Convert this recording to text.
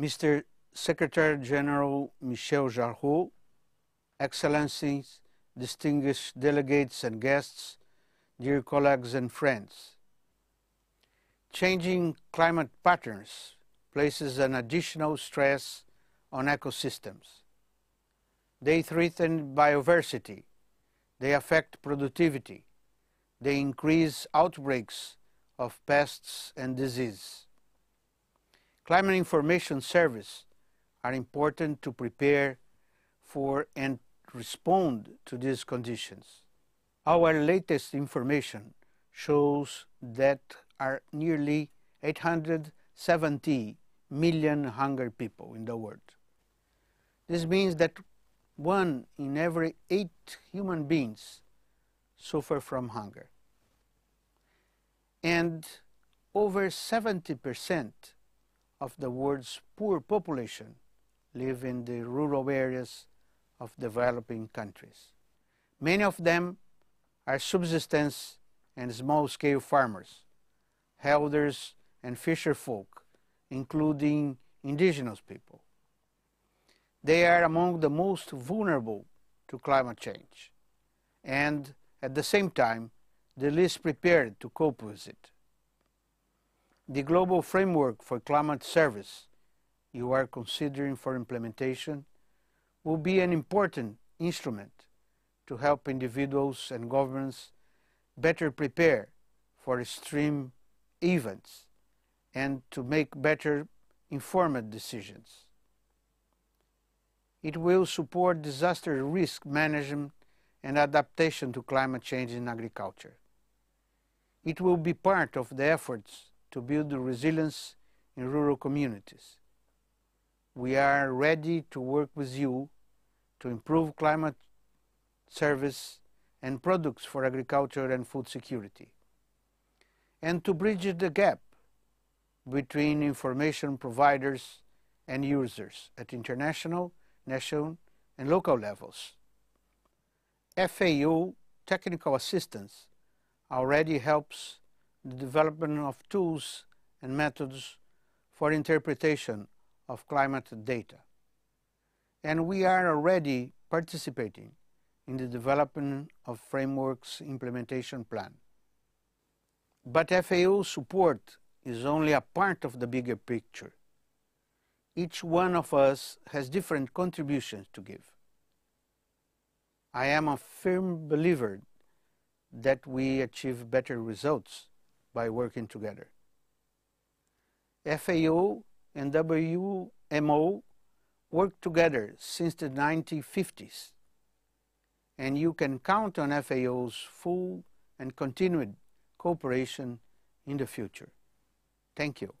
Mr. Secretary General Michel Jarreau, Excellencies, distinguished delegates and guests, dear colleagues and friends. Changing climate patterns places an additional stress on ecosystems. They threaten biodiversity, they affect productivity, they increase outbreaks of pests and disease. Climate Information Service are important to prepare for and respond to these conditions. Our latest information shows that are nearly 870 million hungry people in the world. This means that one in every eight human beings suffer from hunger. And over 70 percent of the world's poor population live in the rural areas of developing countries. Many of them are subsistence and small-scale farmers, elders and fisher folk, including indigenous people. They are among the most vulnerable to climate change and, at the same time, the least prepared to cope with it the Global Framework for Climate Service you are considering for implementation will be an important instrument to help individuals and governments better prepare for extreme events and to make better informed decisions. It will support disaster risk management and adaptation to climate change in agriculture. It will be part of the efforts to build resilience in rural communities. We are ready to work with you to improve climate service and products for agriculture and food security, and to bridge the gap between information providers and users at international, national, and local levels. FAO technical assistance already helps the development of tools and methods for interpretation of climate data. And we are already participating in the development of frameworks implementation plan. But FAO support is only a part of the bigger picture. Each one of us has different contributions to give. I am a firm believer that we achieve better results by working together. FAO and WMO work together since the 1950s, and you can count on FAO's full and continued cooperation in the future. Thank you.